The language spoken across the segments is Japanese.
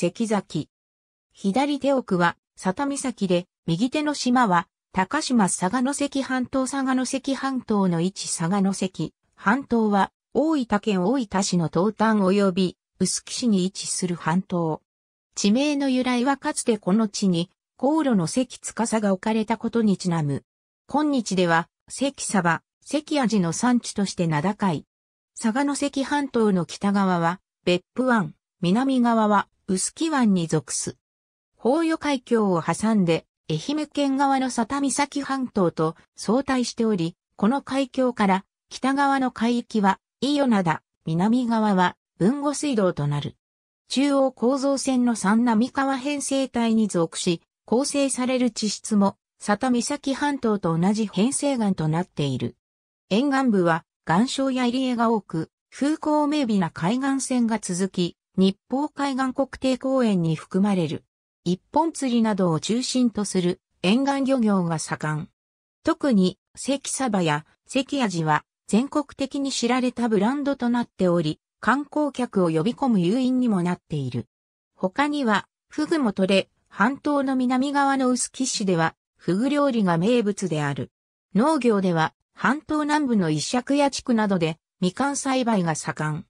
関崎。左手奥は佐田岬で、右手の島は高島佐賀関半島佐賀関半島の位置佐賀関半島は大分県大分市の東端及び臼杵市に位置する半島。地名の由来はかつてこの地に航路の関司が置かれたことにちなむ。今日では関サバ、関味の産地として名高い。佐賀関半島の北側は別府湾、南側は臼杵湾に属す。法与海峡を挟んで、愛媛県側の佐田岬半島と相対しており、この海峡から北側の海域は伊予灘、南側は豊後水道となる。中央構造線の三波川編成帯に属し、構成される地質も、佐田岬半島と同じ編成岩となっている。沿岸部は岩礁や入り江が多く、風光明媚な海岸線が続き、日報海岸国定公園に含まれる。一本釣りなどを中心とする沿岸漁業が盛ん。特に、関サバや関アジは全国的に知られたブランドとなっており、観光客を呼び込む誘因にもなっている。他には、フグも取れ、半島の南側の臼杵市では、フグ料理が名物である。農業では、半島南部の一尺屋地区などで、みかん栽培が盛ん。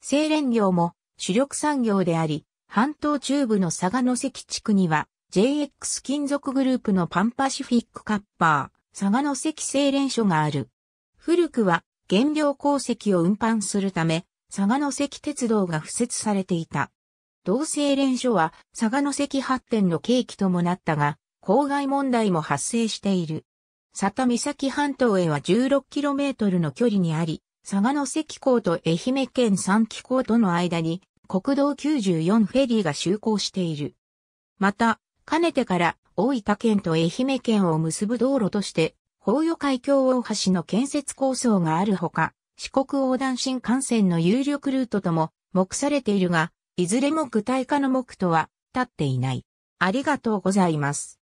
精錬業も、主力産業であり、半島中部の佐賀の関地区には JX 金属グループのパンパシフィックカッパー、佐賀の関製錬所がある。古くは原料鉱石を運搬するため、佐賀の関鉄道が付設されていた。同製錬所は佐賀の関発展の契機ともなったが、公害問題も発生している。佐田岬半島へは 16km の距離にあり、佐賀の関港と愛媛県三木港との間に国道94フェリーが就航している。また、かねてから大分県と愛媛県を結ぶ道路として、法与海峡大橋の建設構想があるほか、四国横断新幹線の有力ルートとも目されているが、いずれも具体化の目とは立っていない。ありがとうございます。